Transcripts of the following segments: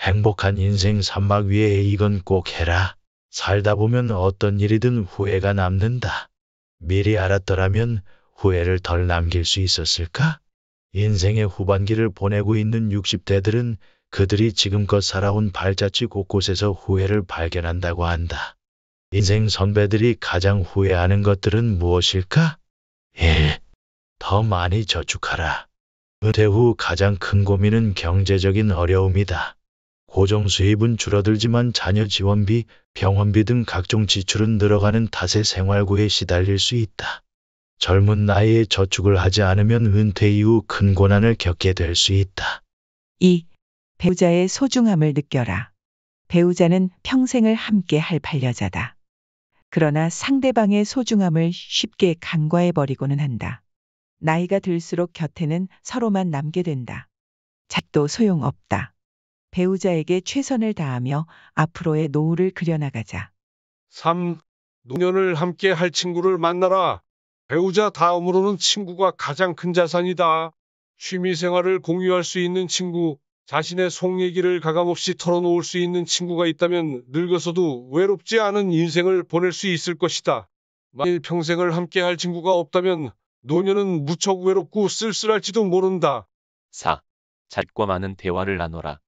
행복한 인생 산막 위에 이건 꼭 해라. 살다 보면 어떤 일이든 후회가 남는다. 미리 알았더라면 후회를 덜 남길 수 있었을까? 인생의 후반기를 보내고 있는 60대들은 그들이 지금껏 살아온 발자취 곳곳에서 후회를 발견한다고 한다. 인생 선배들이 가장 후회하는 것들은 무엇일까? 1. 예, 더 많이 저축하라. 은퇴 후 가장 큰 고민은 경제적인 어려움이다. 고정 수입은 줄어들지만 자녀 지원비, 병원비 등 각종 지출은 늘어가는 탓에 생활고에 시달릴 수 있다. 젊은 나이에 저축을 하지 않으면 은퇴 이후 큰 고난을 겪게 될 수 있다. 2. 배우자의 소중함을 느껴라. 배우자는 평생을 함께 할 반려자다. 그러나 상대방의 소중함을 쉽게 간과해버리고는 한다. 나이가 들수록 곁에는 서로만 남게 된다. 잣도 소용없다. 배우자에게 최선을 다하며 앞으로의 노후를 그려나가자. 3. 노년을 함께 할 친구를 만나라. 배우자 다음으로는 친구가 가장 큰 자산이다. 취미 생활을 공유할 수 있는 친구, 자신의 속 얘기를 가감없이 털어놓을 수 있는 친구가 있다면 늙어서도 외롭지 않은 인생을 보낼 수 있을 것이다. 만일 평생을 함께 할 친구가 없다면 노년은 무척 외롭고 쓸쓸할지도 모른다. 4. 자식 많은 대화를 나눠라.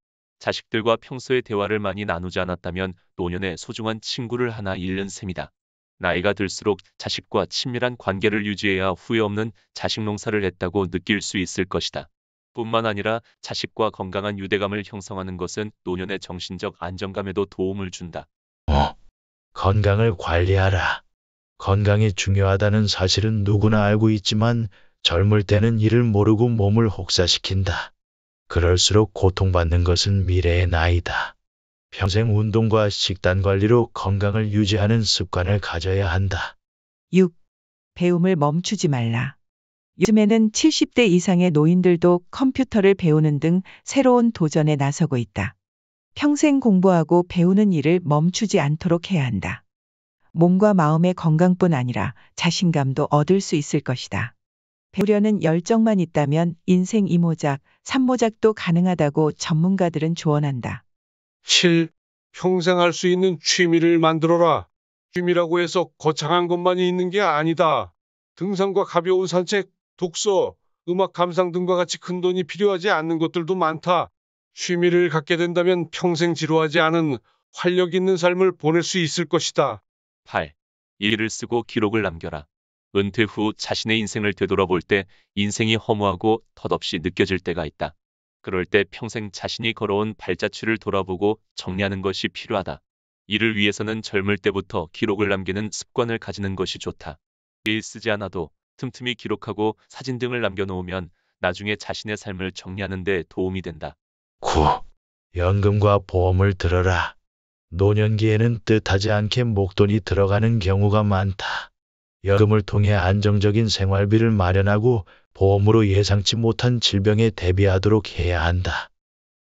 자식들과 평소에 대화를 많이 나누지 않았다면 노년에 소중한 친구를 하나 잃는 셈이다. 나이가 들수록 자식과 친밀한 관계를 유지해야 후회 없는 자식 농사를 했다고 느낄 수 있을 것이다. 뿐만 아니라 자식과 건강한 유대감을 형성하는 것은 노년의 정신적 안정감에도 도움을 준다. 어, 건강을 관리하라. 건강이 중요하다는 사실은 누구나 알고 있지만 젊을 때는 이를 모르고 몸을 혹사시킨다. 그럴수록 고통받는 것은 미래의 나이다. 평생 운동과 식단 관리로 건강을 유지하는 습관을 가져야 한다. 6. 배움을 멈추지 말라. 요즘에는 70대 이상의 노인들도 컴퓨터를 배우는 등 새로운 도전에 나서고 있다. 평생 공부하고 배우는 일을 멈추지 않도록 해야 한다. 몸과 마음의 건강뿐 아니라 자신감도 얻을 수 있을 것이다. 배우려는 열정만 있다면 인생 이모작, 삼모작도 가능하다고 전문가들은 조언한다. 7. 평생 할 수 있는 취미를 만들어라. 취미라고 해서 거창한 것만이 있는 게 아니다. 등산과 가벼운 산책, 독서, 음악 감상 등과 같이 큰 돈이 필요하지 않는 것들도 많다. 취미를 갖게 된다면 평생 지루하지 않은 활력 있는 삶을 보낼 수 있을 것이다. 8. 일을 쓰고 기록을 남겨라. 은퇴 후 자신의 인생을 되돌아볼 때 인생이 허무하고 덧없이 느껴질 때가 있다. 그럴 때 평생 자신이 걸어온 발자취를 돌아보고 정리하는 것이 필요하다. 이를 위해서는 젊을 때부터 기록을 남기는 습관을 가지는 것이 좋다. 매일 쓰지 않아도 틈틈이 기록하고 사진 등을 남겨놓으면 나중에 자신의 삶을 정리하는 데 도움이 된다. 9. 연금과 보험을 들어라. 노년기에는 뜻하지 않게 목돈이 들어가는 경우가 많다. 여름을 통해 안정적인 생활비를 마련하고 보험으로 예상치 못한 질병에 대비하도록 해야 한다.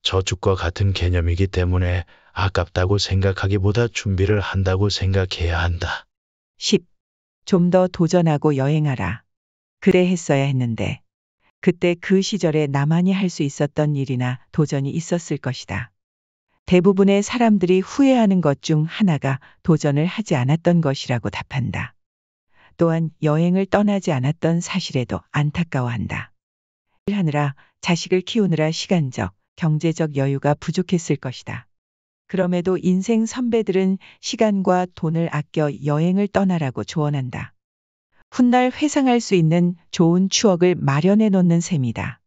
저축과 같은 개념이기 때문에 아깝다고 생각하기보다 준비를 한다고 생각해야 한다. 10. 좀 더 도전하고 여행하라. 그래 했어야 했는데. 그때 그 시절에 나만이 할 수 있었던 일이나 도전이 있었을 것이다. 대부분의 사람들이 후회하는 것 중 하나가 도전을 하지 않았던 것이라고 답한다. 또한 여행을 떠나지 않았던 사실에도 안타까워한다. 일 하느라 자식을 키우느라 시간적, 경제적 여유가 부족했을 것이다. 그럼에도 인생 선배들은 시간과 돈을 아껴 여행을 떠나라고 조언한다. 훗날 회상할 수 있는 좋은 추억을 마련해 놓는 셈이다.